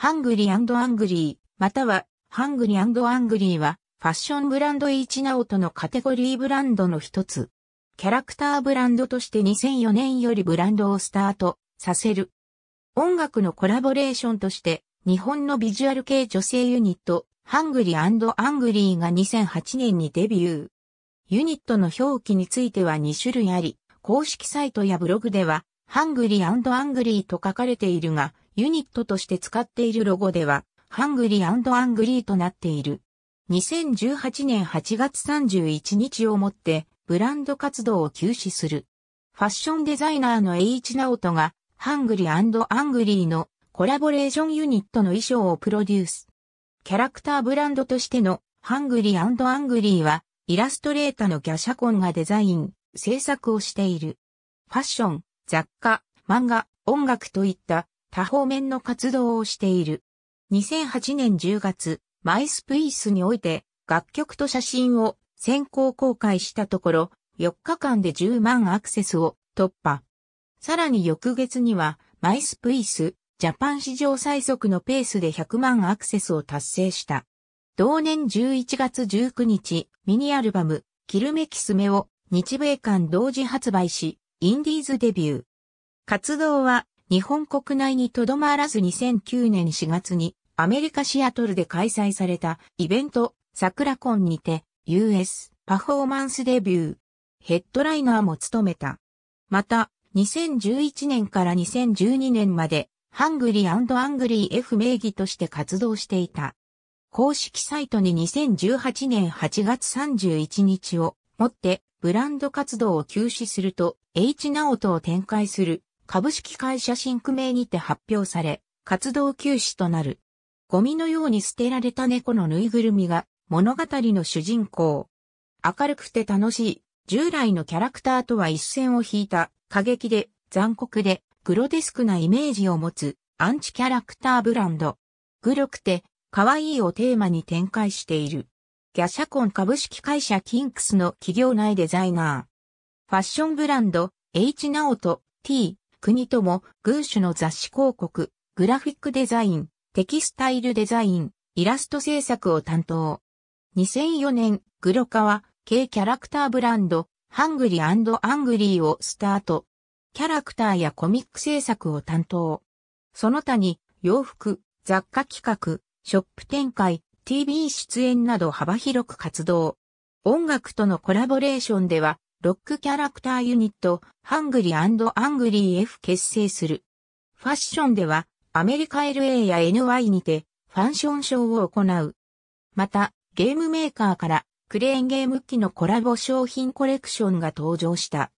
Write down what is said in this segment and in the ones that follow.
ハングリーアングリー、または、ハングリーアングリーは、ファッションブランドイーチナオとのカテゴリーブランドの一つ。キャラクターブランドとして2004年よりブランドをスタートさせる。音楽のコラボレーションとして、日本のビジュアル系女性ユニット、ハングリーアングリーが2008年にデビュー。ユニットの表記については2種類あり、公式サイトやブログでは、ハングリーアングリーと書かれているが、ユニットとして使っているロゴでは、ハングリーアングリーとなっている。2018年8月31日をもって、ブランド活動を休止する。ファッションデザイナーの H ナオトが、ハングリーアングリーのコラボレーションユニットの衣装をプロデュース。キャラクターブランドとしてのハングリーアングリーは、イラストレーターのギャシャコンがデザイン、制作をしている。ファッション、雑貨、漫画、音楽といった多方面の活動をしている。2008年10月、マイスプイスにおいて楽曲と写真を先行公開したところ、4日間で10万アクセスを突破。さらに翌月には、マイスプイス、ジャパン史上最速のペースで100万アクセスを達成した。同年11月19日、ミニアルバム、キルメキスメを日米間同時発売し、インディーズデビュー。活動は日本国内にとどまらず2009年4月にアメリカシアトルで開催されたイベント桜コンにて US パフォーマンスデビュー。ヘッドライナーも務めた。また、2011年から2012年まで、ハングリーアングリー F 名義として活動していた。公式サイトに2018年8月31日をもってブランド活動を休止すると H ナオトを展開する株式会社シンク名にて発表され、活動休止となる。ゴミのように捨てられた猫のぬいぐるみが物語の主人公。明るくて楽しい、従来のキャラクターとは一線を引いた過激で残酷でグロデスクなイメージを持つアンチキャラクターブランド。グロくて可愛いをテーマに展開している。ギャシャコン株式会社キンクスの企業内デザイナー。ファッションブランド、H ナオト、T、国とも、軍種の雑誌広告、グラフィックデザイン、テキスタイルデザイン、イラスト制作を担当。2004年、グロカは、軽キャラクターブランド、ハングリーアングリーをスタート。キャラクターやコミック制作を担当。その他に、洋服、雑貨企画、ショップ展開、TV 出演など幅広く活動。音楽とのコラボレーションでは、ロックキャラクターユニット、ハングリーアングリー F 結成する。ファッションでは、アメリカ LA や NY にて、ファンションショーを行う。また、ゲームメーカーから、クレーンゲーム機のコラボ商品コレクションが登場した。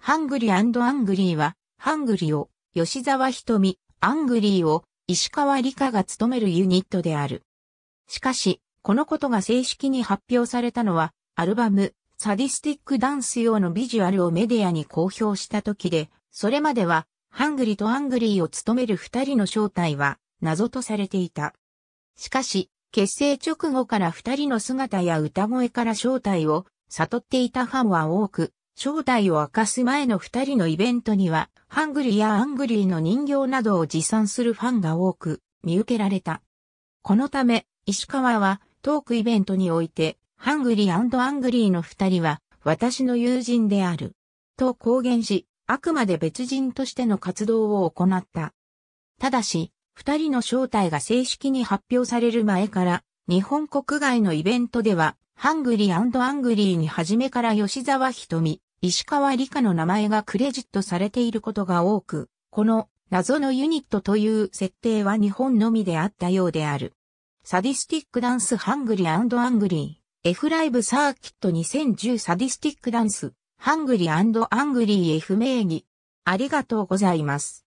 ハングリーアングリーは、ハングリーを、吉沢瞳、アングリーを、石川理香が務めるユニットである。しかし、このことが正式に発表されたのは、アルバム、サディスティックダンス用のビジュアルをメディアに公表した時で、それまでは、ハングリとアングリーを務める二人の正体は、謎とされていた。しかし、結成直後から二人の姿や歌声から正体を悟っていたファンは多く、正体を明かす前の二人のイベントには、ハングリーやアングリーの人形などを持参するファンが多く見受けられた。このため、石川はトークイベントにおいて、ハングリーアングリーの二人は、私の友人である。と公言し、あくまで別人としての活動を行った。ただし、二人の正体が正式に発表される前から、日本国外のイベントでは、ハングリーアングリーに初めから吉沢瞳、石川理香の名前がクレジットされていることが多く、この謎のユニットという設定は日本のみであったようである。サディスティックダンスハングリーアングリー。F ライブサーキット2010サディスティックダンス、ハングリーアングリー F 名義。ありがとうございます。